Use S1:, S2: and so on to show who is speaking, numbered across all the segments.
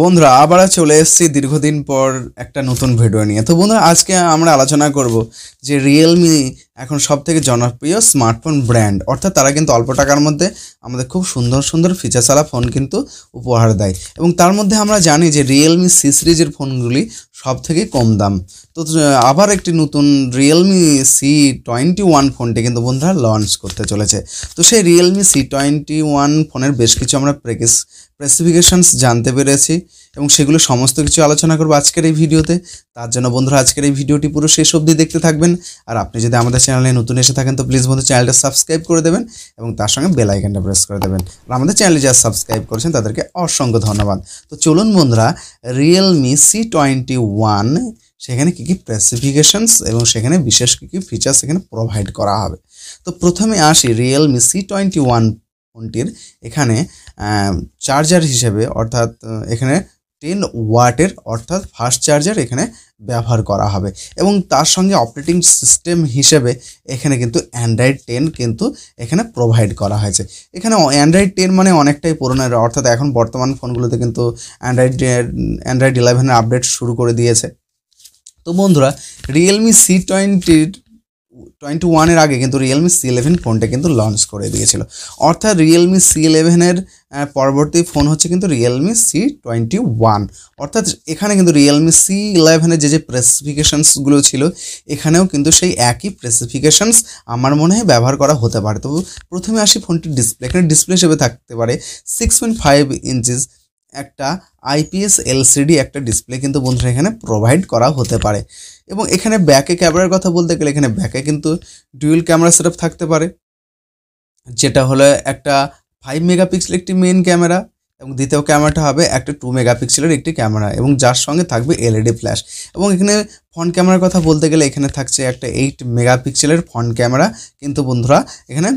S1: বন্ধুরা আবার চলে এসেছি দীর্ঘদিন পর একটা নতুন ভিডিও নিয়ে তো বন্ধুরা আজকে আমরা আলোচনা করব যে রিয়েলমি এখন সব থেকে জনপ্রিয় স্মার্টফোন ব্র্যান্ড অর্থাৎ তারা কিন্তু অল্প টাকার মধ্যে আমাদের খুব সুন্দর সুন্দর ফিচারওয়ালা ফোন কিন্তু উপহার দেয় এবং তার মধ্যে আমরা জানি যে রিয়েলমি সি সিরিজের ফোনগুলি সব থেকে কম দাম তো আবার একটি নতুন রিয়েলমি সি টোয়েন্টি ওয়ান ফোনটি কিন্তু বন্ধুরা লঞ্চ করতে চলেছে তো সেই রিয়েলমি সি টোয়েন্টি ওয়ান ফোনের বেশ কিছু আমরা প্রেকিস স্পেসিফিকেশানস জানতে পেরেছি এবং সেগুলো সমস্ত কিছু আলোচনা করবো আজকের এই ভিডিওতে তার জন্য বন্ধুরা আজকের এই ভিডিওটি পুরো শেষ অবধি দেখতে থাকবেন আর আপনি যদি আমাদের চ্যানেলে নতুন এসে থাকেন তো প্লিজ বন্ধু চ্যানেলটা সাবস্ক্রাইব করে দেবেন এবং তার সঙ্গে বেল আইকনটা প্রেস করে দেবেন আর আমাদের চ্যানেলে যারা সাবস্ক্রাইব করেছেন তাদেরকে অসংখ্য ধন্যবাদ তো চলুন বন্ধুরা রিয়েলমি সি টোয়েন্টি ওয়ান সেখানে কী কী স্পেসিফিকেশানস এবং সেখানে বিশেষ কী কী ফিচার্স সেখানে প্রোভাইড করা হবে তো প্রথমে আসি রিয়েলমি সি টোয়েন্টি ওয়ান ফোনটির এখানে চার্জার হিসেবে অর্থাৎ এখানে টেন ওয়াটের অর্থাৎ ফাস্ট চার্জার এখানে ব্যবহার করা হবে এবং তার সঙ্গে অপারেটিং সিস্টেম হিসেবে এখানে কিন্তু অ্যান্ড্রয়েড টেন কিন্তু এখানে প্রোভাইড করা হয়েছে এখানে অ্যান্ড্রয়েড টেন মানে অনেকটাই পুরনো অর্থাৎ এখন বর্তমান ফোনগুলোতে কিন্তু অ্যান্ড্রয়েড অ্যান্ড্রয়েড ইলেভেনের আপডেট শুরু করে দিয়েছে তো বন্ধুরা রিয়েলমি সি টোয়েন্টির টোয়েন্টি ওয়ানের আগে কিন্তু রিয়েলমি সি ইলেভেন ফোনটা কিন্তু লঞ্চ করে দিয়েছিল অর্থাৎ রিয়েলমি সি ইলেভেনের পরবর্তী ফোন হচ্ছে কিন্তু রিয়েলমি সি টোয়েন্টি ওয়ান অর্থাৎ এখানে কিন্তু রিয়েলমি সি ইলেভেনের যে যে স্পেসিফিকেশানসগুলো ছিল এখানেও কিন্তু সেই একই স্পেসিফিকেশানস আমার মনে হয় ব্যবহার করা হতে পারে তো প্রথমে আসি ফোনটির ডিসপ্লে এখানে ডিসপ্লে হিসেবে থাকতে পারে সিক্স পয়েন্ট ফাইভ ইঞ্চিস একটা আইপিএস এলসিডি একটা ডিসপ্লে কিন্তু বন্ধুরা এখানে প্রোভাইড করা হতে পারে এবং এখানে ব্যাকে ক্যামেরার কথা বলতে গেলে এখানে ব্যাকে কিন্তু ডুয়েল ক্যামেরা সেট থাকতে পারে যেটা হলো একটা ফাইভ মেগাপিক্সেল একটি মেন ক্যামেরা এবং দ্বিতীয় ক্যামেরাটা হবে একটা টু মেগাপিক্সেলের একটি ক্যামেরা এবং যার সঙ্গে থাকবে এলইডি ফ্ল্যাশ e এবং এখানে ফ্রন্ট ক্যামেরার কথা বলতে গেলে এখানে থাকছে একটা এইট মেগাপিক্সেলের ফ্রন্ট ক্যামেরা কিন্তু বন্ধুরা এখানে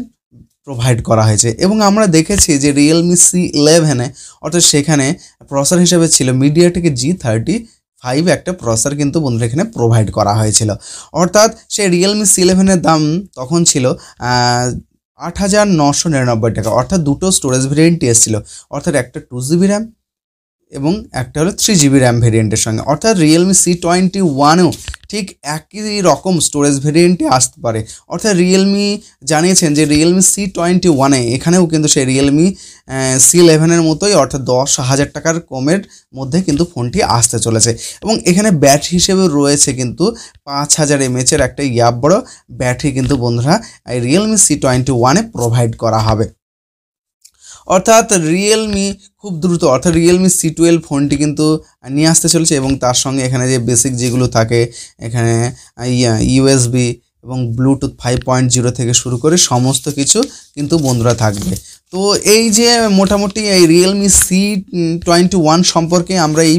S1: প্রোভাইড করা হয়েছে এবং আমরা দেখেছি যে রিয়েলমি সি ইলেভেনে অর্থাৎ সেখানে প্রসার হিসেবে ছিল মিডিয়া মিডিয়াটেকে জি থার্টি ফাইভ একটা প্রসার কিন্তু বন্ধুরা এখানে প্রোভাইড করা হয়েছিল অর্থাৎ সে রিয়েলমি সি ইলেভেনের দাম তখন ছিল আট হাজার নশো নিরানব্বই টাকা অর্থাৎ দুটো স্টোরেজ ভেরিয়েন্টই এসেছিলো অর্থাৎ একটা টু জিবি র্যাম এবং একটা হলো থ্রি জিবি র্যাম ভেরিয়েন্টের সঙ্গে অর্থাৎ রিয়েলমি সি টোয়েন্টি ওয়ানেও ঠিক একই রকম স্টোরেজ ভেরিয়েন্টে আসতে পারে অর্থাৎ রিয়েলমি জানিয়েছেন যে রিয়েলমি সি টোয়েন্টি ওয়ানে এখানেও কিন্তু সেই রিয়েলমি সি ইলেভেনের মতোই অর্থাৎ দশ হাজার টাকার কমের মধ্যে কিন্তু ফোনটি আসতে চলেছে এবং এখানে ব্যাটারি হিসেবে রয়েছে কিন্তু পাঁচ হাজার এমএচের একটা ইয়াব বড় ব্যাটারি কিন্তু বন্ধুরা এই রিয়েলমি সি টোয়েন্টি ওয়ানে প্রোভাইড করা হবে অর্থাৎ রিয়েলমি খুব দ্রুত অর্থাৎ রিয়েলমি সি টুয়েলভ ফোনটি কিন্তু নিয়ে আসতে চলেছে এবং তার সঙ্গে এখানে যে বেসিক যেগুলো থাকে এখানে ইউএসবি এবং ব্লুটুথ ফাইভ পয়েন্ট জিরো থেকে শুরু করে সমস্ত কিছু কিন্তু বন্ধুরা থাকবে তো এই যে মোটামুটি এই রিয়েলমি সি টোয়েন্টি ওয়ান সম্পর্কে আমরা এই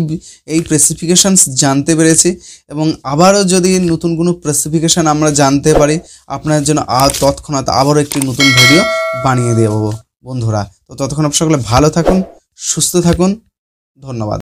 S1: এই স্পেসিফিকেশানস জানতে পেরেছি এবং আবারও যদি নতুন কোনো স্পেসিফিকেশান আমরা জানতে পারি আপনার জন্য আর তৎক্ষণাৎ আবারও একটি নতুন ভিডিও বানিয়ে দেবো বন্ধুরা তো ততক্ষণ সকলে ভালো থাকুন সুস্থ থাকুন ধন্যবাদ